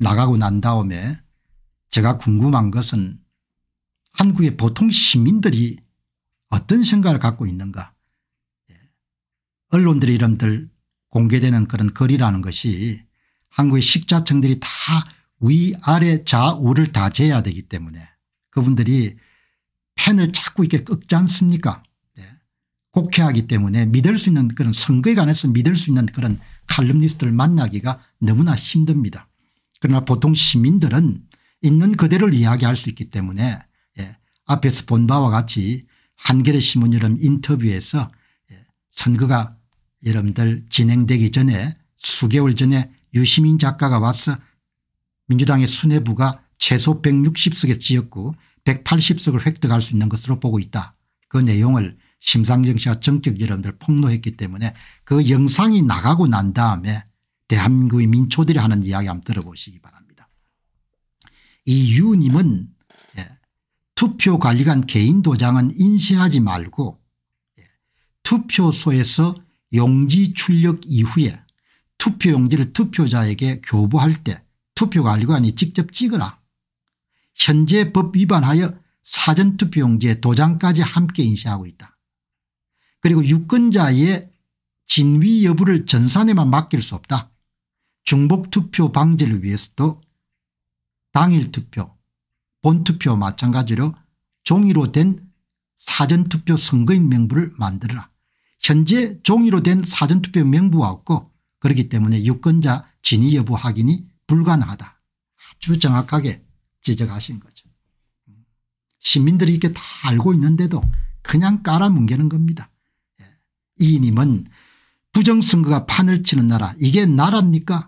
나가고 난 다음에 제가 궁금한 것은 한국의 보통 시민들이 어떤 생각을 갖고 있는가 예. 언론들의 이름들 공개되는 그런 글이라는 것이 한국의 식자층들이 다 위아래 좌우를 다 재야 되기 때문에 그분들이 펜을 자꾸 이렇게 꺾지 않습니까 곡해하기 예. 때문에 믿을 수 있는 그런 선거에 관해서 믿을 수 있는 그런 칼럼니스트를 만나기가 너무나 힘듭니다. 그러나 보통 시민들은 있는 그대로를 이야기할 수 있기 때문에 예, 앞에서 본 바와 같이 한겨레 신문 여름 인터뷰에서 예, 선거가 여러분들 진행되기 전에 수개월 전에 유시민 작가가 와서 민주당의 수뇌부가 최소 1 6 0석에지역고 180석을 획득할 수 있는 것으로 보고 있다. 그 내용을 심상정 씨가 정격 여러분들 폭로했기 때문에 그 영상이 나가고 난 다음에 대한민국의 민초들이 하는 이야기 한번 들어보시기 바랍니다. 이 유님은 예, 투표관리관 개인 도장은 인쇄하지 말고 예, 투표소에서 용지 출력 이후에 투표용지를 투표자에게 교부할 때 투표관리관이 직접 찍어라. 현재 법 위반하여 사전투표용지에 도장까지 함께 인쇄하고 있다. 그리고 유권자의 진위 여부를 전산에만 맡길 수 없다. 중복투표 방지를 위해서도 당일투표 본투표 마찬가지로 종이로 된 사전투표 선거인 명부를 만들어라. 현재 종이로 된 사전투표 명부가 없고 그렇기 때문에 유권자 진위 여부 확인이 불가능하다. 아주 정확하게 지적하신 거죠. 시민들이 이렇게 다 알고 있는데도 그냥 깔아뭉개는 겁니다. 예. 이님은 부정선거가 판을 치는 나라 이게 나라입니까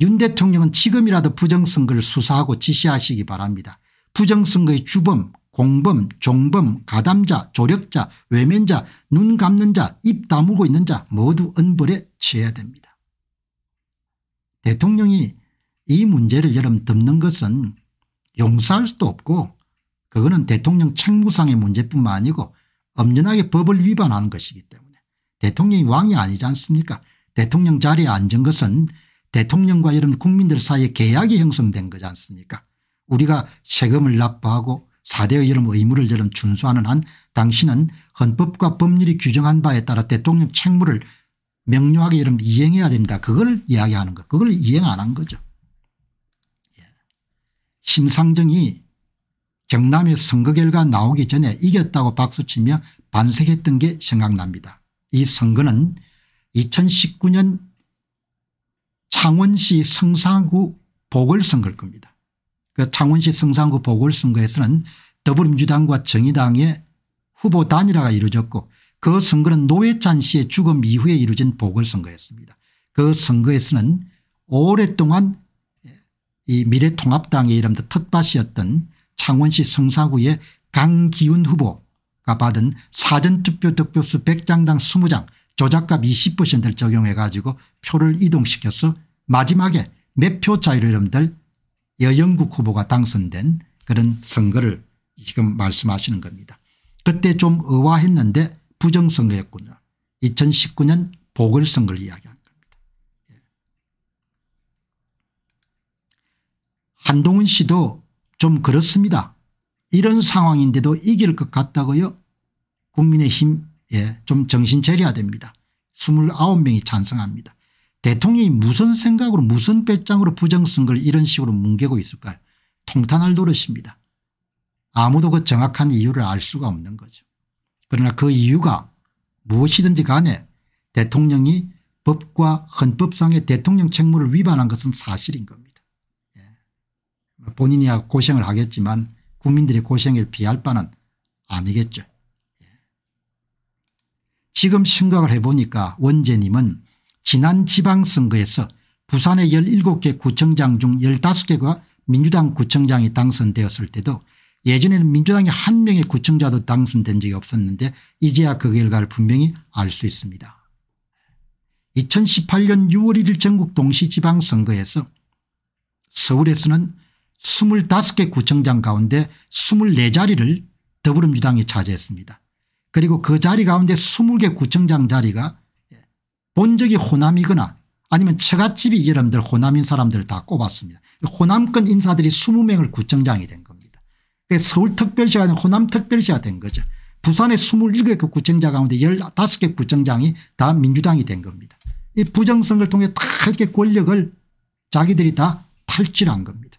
윤 대통령은 지금이라도 부정선거를 수사하고 지시하시기 바랍니다. 부정선거의 주범 공범 종범 가담자 조력자 외면자 눈 감는 자입 다물고 있는 자 모두 은벌에 처해야 됩니다. 대통령이 이 문제를 여름 덮는 것은 용서할 수도 없고 그거는 대통령 책무상의 문제뿐만 아니고 엄연하게 법을 위반한 것이기 때문에 대통령이 왕이 아니지 않습니까 대통령 자리에 앉은 것은 대통령과 여러분 국민들 사이에 계약이 형성된 거지 않습니까 우리가 세금을 납부하고 4대의 여름 의무를 여름 준수하는 한 당신은 헌법과 법률이 규정한 바에 따라 대통령 책무를 명료하게 여름 이행해야 된다. 그걸 이야기하는 거. 그걸 이행 안 한 거죠. 예. 심상정이 경남의 선거 결과 나오기 전에 이겼다고 박수치며 반색했던 게 생각납니다. 이 선거는 2019년 창원시 성산구 보궐선거일 겁니다. 그 창원시 성산구 보궐선거에서는 더불어민주당과 정의당의 후보 단일화가 이루어졌고 그 선거는 노회찬 씨의 죽음 이후에 이루어진 보궐선거였습니다. 그 선거에서는 오랫동안 예, 이 미래통합당의 이름도 텃밭이었던 창원시 성사구의 강기훈 후보가 받은 사전투표 득표수 100장당 20장 조작값 20%를 적용해 가지고 표를 이동시켜서 마지막에 매표 차이로 여러분들 여영국 후보가 당선된 그런 선거를 지금 말씀하시는 겁니다. 그때 좀 의아했는데 부정선거였군요. 2019년 보궐선거를 이야기한 겁니다. 예. 한동훈 씨도 좀 그렇습니다. 이런 상황인데도 이길 것 같다고요. 국민의힘 예, 좀 정신 차려야 됩니다. 29명이 찬성합니다. 대통령이 무슨 생각으로 무슨 배짱으로 부정선거를 이런 식으로 뭉개고 있을까요 통탄할 노릇입니다. 아무도 그 정확한 이유를 알 수가 없는 거죠. 그러나 그 이유가 무엇이든지 간에 대통령이 법과 헌법상의 대통령 책무를 위반한 것은 사실인 겁니다. 예. 본인이야 고생을 하겠지만 국민들의 고생을 비할 바는 아니겠죠. 예. 지금 생각을 해보니까 원재님은 지난 지방선거에서 부산의 17개 구청장 중 15개가 민주당 구청장이 당선되었을 때도 예전에는 민주당이 한 명의 구청자도 당선된 적이 없었는데 이제야 그 결과를 분명히 알 수 있습니다. 2018년 6월 1일 전국 동시지방선거에서 서울에서는 25개 구청장 가운데 24자리를 더불어민주당이 차지했습니다. 그리고 그 자리 가운데 20개 구청장 자리가 본적이 호남이거나 아니면 처갓집이 여러분들 호남인 사람들을 다 꼽았습니다. 호남권 인사들이 20명을 구청장이 된 겁니다. 서울특별시가 아니라 호남특별시가 된 거죠. 부산의 27개 구청장 가운데 15개 구청장이 다 민주당이 된 겁니다. 이 부정선거를 통해 다 이렇게 권력을 자기들이 다탈출한 겁니다.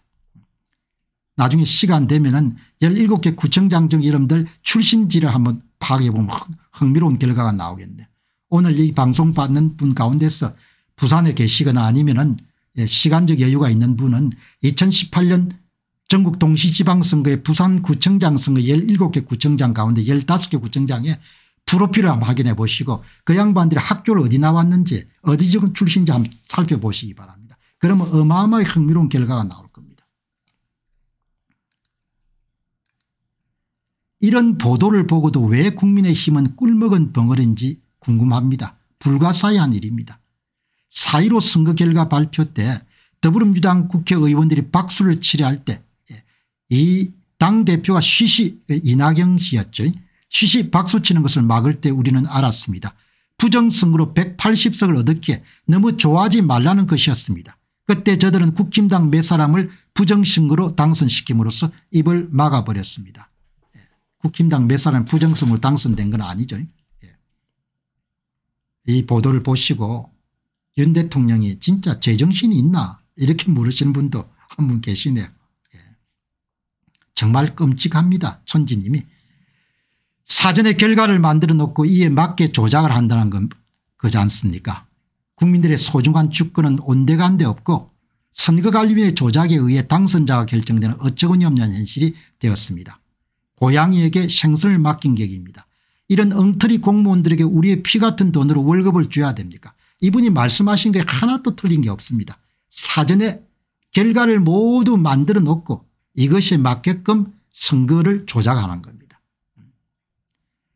나중에 시간 되면은 17개 구청장 중 이름들 출신지를 한번 파악해 보면 흥미로운 결과가 나오겠네. 요 오늘 이 방송 받는 분 가운데서 부산에 계시거나 아니면 은 예, 시간적 여유가 있는 분은 2018년 전국 동시지방선거에 부산구청장 선거 17개 구청장 가운데 15개 구청장에 프로필을 한번 확인해 보시고 그 양반들이 학교를 어디 나왔는지 어디 지 출신인지 한번 살펴보시기 바랍니다. 그러면 어마어마하게 흥미로운 결과가 나올 겁니다. 이런 보도를 보고도 왜 국민의힘은 꿀먹은 벙어리인지 궁금합니다. 불가사의한 일입니다. 사1로 선거 결과 발표 때 더불어민주당 국회의원들이 박수를 치려 할 때이 예, 당대표가 쉬시 그 이낙영 씨였죠. 쉬시 박수치는 것을 막을 때 우리는 알았습니다. 부정선거로 180석을 얻었기에 너무 좋아하지 말라는 것이었습니다. 그때 저들은 국힘당 몇 사람을 부정선거로 당선시킴으로써 입을 막아버렸습니다. 예, 국힘당 몇 사람 부정선거로 당선된 건 아니죠. 이 보도를 보시고 윤 대통령이 진짜 제정신이 있나 이렇게 물으시는 분도 한 분 계시네요. 예. 정말 끔찍합니다. 천지님이 사전에 결과를 만들어 놓고 이에 맞게 조작을 한다는 건 그지 않습니까 국민들의 소중한 주권은 온데간데 없고 선거관리위의 조작에 의해 당선자가 결정되는 어처구니없는 현실이 되었습니다. 고양이에게 생선을 맡긴 격입니다. 이런 엉터리 공무원들에게 우리의 피 같은 돈으로 월급을 줘야 됩니까 이분이 말씀하신 게 하나도 틀린 게 없습니다. 사전에 결과를 모두 만들어 놓고 이것이 맞게끔 선거를 조작하는 겁니다.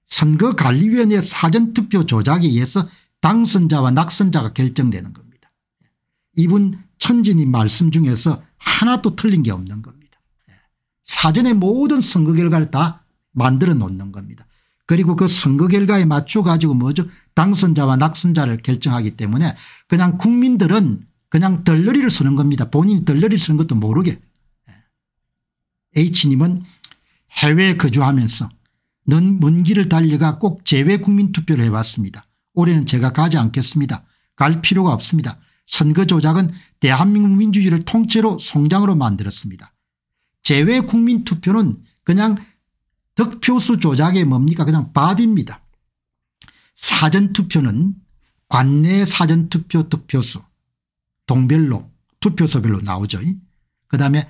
선거관리위원회 사전투표 조작에 의해서 당선자와 낙선자가 결정되는 겁니다. 이분 천진이 말씀 중에서 하나도 틀린 게 없는 겁니다. 사전에 모든 선거 결과를 다 만들어 놓는 겁니다. 그리고 그 선거 결과에 맞춰 가지고 뭐죠 당선자와 낙선자를 결정하기 때문에 그냥 국민들은 그냥 덜러리를 쓰는 겁니다. 본인이 덜러리를 쓰는 것도 모르게. 예. H님은 해외에 거주하면서 넌먼 길을 달려가 꼭 재외 국민투표를 해봤습니다. 올해는 제가 가지 않겠습니다. 갈 필요가 없습니다. 선거 조작은 대한민국 민주주의를 통째로 성장으로 만들었습니다. 재외 국민투표는 그냥 득표수 조작이 뭡니까 그냥 밥입니다. 사전투표는 관내 사전투표 득표수 동별로 투표소별로 나오죠. 그다음에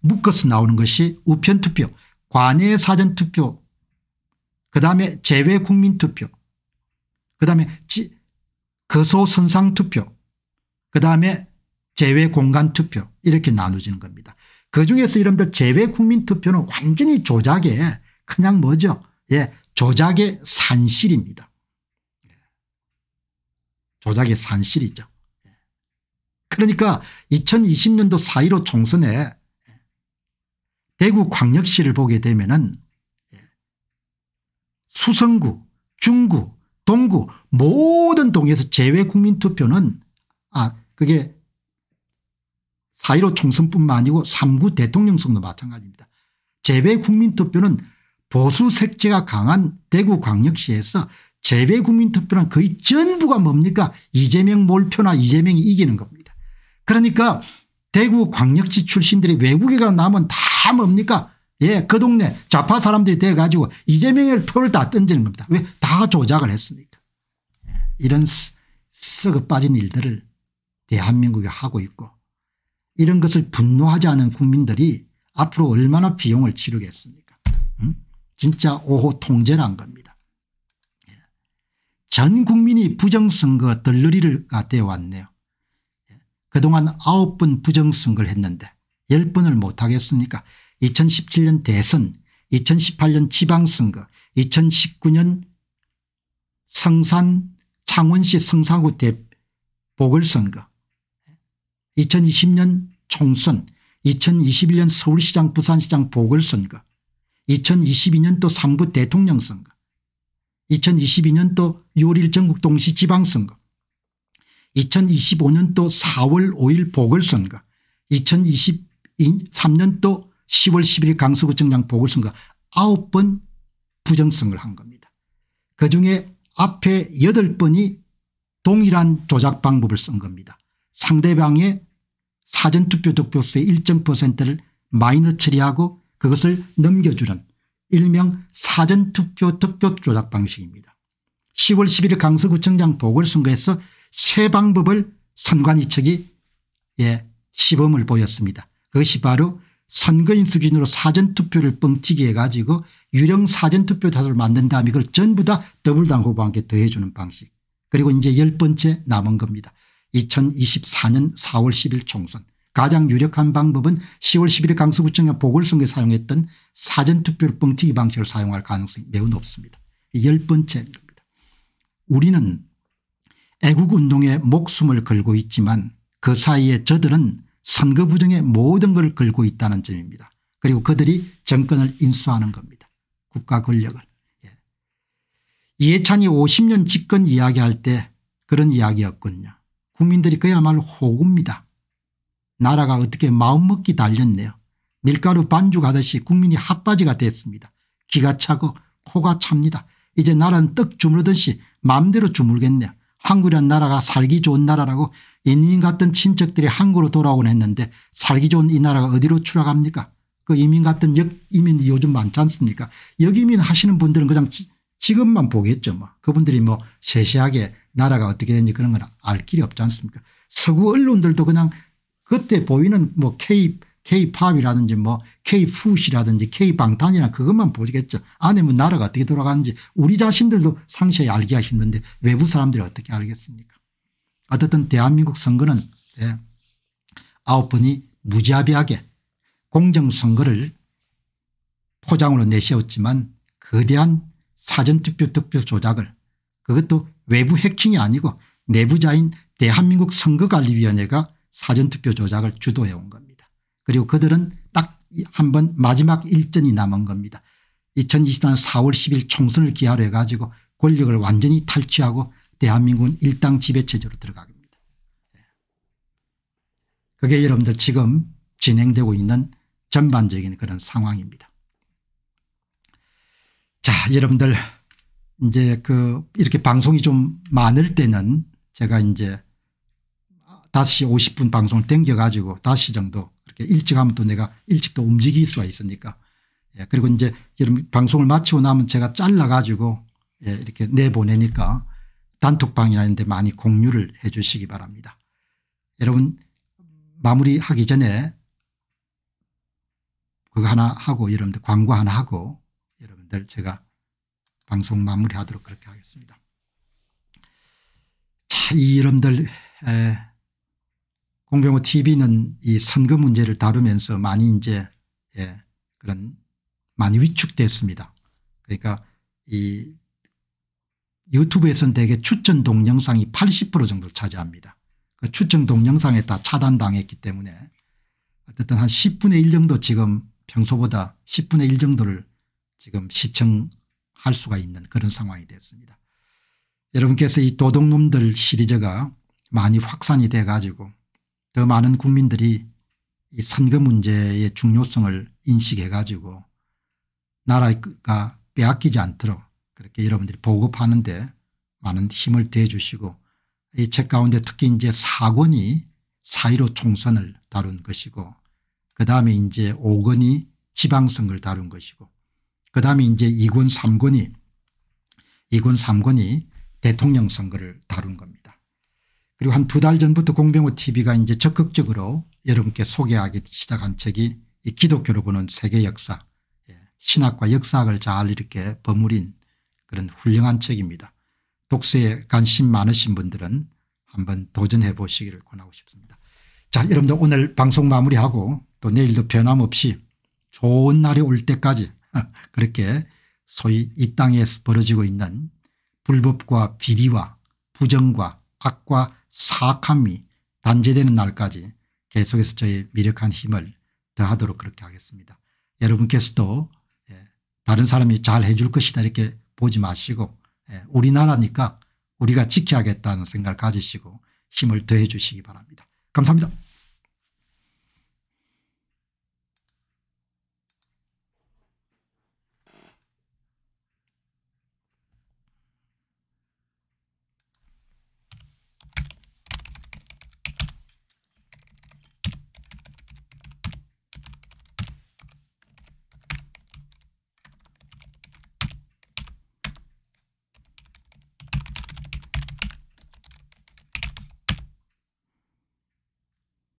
묶어서 나오는 것이 우편투표 관내 사전투표 그다음에 재외국민투표 그다음에 거소선상투표 그다음에 재외공간투표 이렇게 나누지는 겁니다. 그중에서 이름들 재외 국민투표는 완전히 조작의 그냥 뭐죠 예 조작의 산실입니다. 예. 조작의 산실이죠. 예. 그러니까 2020년도 4.15 총선에 대구 광역시를 보게 되면은 예. 수성구 중구 동구 모든 동에서 재외국민투표는 아 그게 4.15 총선뿐만 아니고 3구 대통령 선거 마찬가지입니다. 재배 국민투표는 보수 색채가 강한 대구 광역시에서 재배 국민투표란 거의 전부가 뭡니까 이재명 몰표나 이재명이 이기는 겁니다. 그러니까 대구 광역시 출신들이 외국에 가 나면 다 뭡니까 예, 그 동네 좌파 사람들이 돼 가지고 이재명의 표를 다 던지는 겁니다. 왜? 다 조작을 했으니까. 예, 이런 썩어 빠진 일들을 대한민국이 하고 있고 이런 것을 분노하지 않은 국민들이 앞으로 얼마나 비용을 치르겠습니까 음? 진짜 오호 통제란 겁니다. 예. 전 국민이 부정선거 덜러리가 되어왔네요. 예. 그동안 9번 부정선거를 했는데 10번을 못하겠습니까 2017년 대선 2018년 지방선거 2019년 성산 창원시 성산구 대 보궐선거 2020년 총선 2021년 서울시장 부산시장 보궐선거 2022년도 상부 대통령 선거 2022년도 6월 1 전국 동시 지방선거 2025년도 4월 5일 보궐선거 2023년도 10월 11일 강서구청장 보궐선거 9번 부정선거를한 겁니다. 그중에 앞에 8번이 동일한 조작 방법을 쓴 겁니다. 상대방의 사전투표 득표수의 일정 퍼센트를 마이너 처리하고 그것을 넘겨주는 일명 사전투표 득표 조작 방식입니다. 10월 11일 강서구청장 보궐선거에서 새 방법을 선관위 측이 예, 시범을 보였습니다. 그것이 바로 선거인 수준으로 사전투표를 뻥튀기 해가지고 유령 사전투표 다수를 만든 다음 에그걸 전부 다 더블당 후보한테 더해주는 방식. 그리고 이제 열 번째 남은 겁니다. 2024년 4월 10일 총선 가장 유력한 방법은 10월 11일 강서구청의 보궐선거에 사용했던 사전투표를 뻥튀기 방식을 사용할 가능성이 매우 높습니다. 열 번째입니다. 우리는 애국운동에 목숨을 걸고 있지만 그 사이에 저들은 선거 부정의 모든 걸 걸고 있다는 점입니다. 그리고 그들이 정권을 인수하는 겁니다. 국가 권력을. 예. 이해찬이 50년 집권 이야기할 때 그런 이야기였군요. 국민들이 그야말로 호구입니다. 나라가 어떻게 마음먹기 달렸네요. 밀가루 반죽하듯이 국민이 핫바지가 됐습니다. 기가 차고 코가 찹니다. 이제 나라는 떡 주물듯이 마음대로 주물겠네요. 한국이란 나라가 살기 좋은 나라라고 인민 같은 친척들이 한국으로 돌아오곤 했는데 살기 좋은 이 나라가 어디로 추락합니까 그 이민 같은 역이민이 요즘 많지 않습니까 역이민 하시는 분들은 그냥 지, 금만 보겠죠. 뭐. 그분들이 뭐 세세하게 나라가 어떻게 되는지 그런 건 알 길이 없지 않습니까 서구 언론들도 그냥 그때 보이는 뭐 K, K-팝이라든지 뭐 K-풋이라든지 K-방탄이나 그것만 보겠죠. 안에 뭐 나라가 어떻게 돌아가는지 우리 자신들도 상세히 알기가 힘든데 외부 사람들이 어떻게 알겠습니까 어쨌든 대한민국 선거는 네. 예, 아홉 번이 무자비하게 공정선거를 포장으로 내세웠지만 거대한 사전투표 득표 조작을 그것도 외부 해킹이 아니고 내부자인 대한민국 선거관리위원회가 사전투표 조작을 주도해 온 겁니다. 그리고 그들은 딱 한 번 마지막 일전이 남은 겁니다. 2024년 4월 10일 총선을 기하로 해가지고 권력을 완전히 탈취하고 대한민국은 일당 지배체제로 들어갑니다. 예. 그게 여러분들 지금 진행되고 있는 전반적인 그런 상황입니다. 자 여러분들 이제 그 이렇게 방송이 좀 많을 때는 제가 이제 5시 50분 방송을 땡겨 가지고 5시 정도 이렇게 일찍 하면 또 내가 일찍 또 움직일 수가 있으니까 예 그리고 이제 이런 방송을 마치고 나면 제가 잘라 가지고 예 이렇게 내보내니까 단톡방이라는 데 많이 공유를 해 주시기 바랍니다. 여러분 마무리하기 전에 그거 하나 하고 여러분들 광고 하나 하고 여러분들 제가 방송 마무리하도록 그렇게 하겠습니다. 자, 이 여러분들 공병호 TV는 이 선거 문제를 다루면서 많이 이제 예, 그런 많이 위축됐습니다. 그러니까 이 유튜브에서는 대개 추천 동영상이 80% 정도를 차지합니다. 그 추천 동영상에 다 차단당했기 때문에 어쨌든 한 10분의 1 정도 지금 평소보다 10분의 1 정도를 지금 시청 할 수가 있는 그런 상황이 됐습니다. 여러분께서 이 도둑놈들 시리즈가 많이 확산이 돼 가지고 더 많은 국민들이 이 선거 문제의 중요성을 인식해 가지고 나라가 빼앗기지 않도록 그렇게 여러분들이 보급하는데 많은 힘을 대주시고 이 책 가운데 특히 이제 사권이 사이로 총선을 다룬 것이고 그 다음에 이제 오건이 지방선거를 다룬 것이고 그다음에 이제 2권 3권이 2권 3권이 대통령 선거를 다룬 겁니다. 그리고 한 두 달 전부터 공병호 tv가 이제 적극적으로 여러분께 소개하기 시작한 책이 기독교로 보는 세계 역사 예, 신학과 역사학을 잘 이렇게 버무린 그런 훌륭한 책입니다. 독서에 관심 많으신 분들은 한번 도전해 보시기를 권하고 싶습니다. 자 여러분들 오늘 방송 마무리하고 또 내일도 변함없이 좋은 날이 올 때까지 그렇게 소위 이 땅에서 벌어지고 있는 불법과 비리와 부정과 악과 사악함이 단죄되는 날까지 계속해서 저의 미력한 힘을 더하도록 그렇게 하겠습니다. 여러분께서도 예, 다른 사람이 잘 해줄 것이다 이렇게 보지 마시고 예, 우리나라니까 우리가 지켜야겠다는 생각을 가지시고 힘을 더해 주시기 바랍니다. 감사합니다.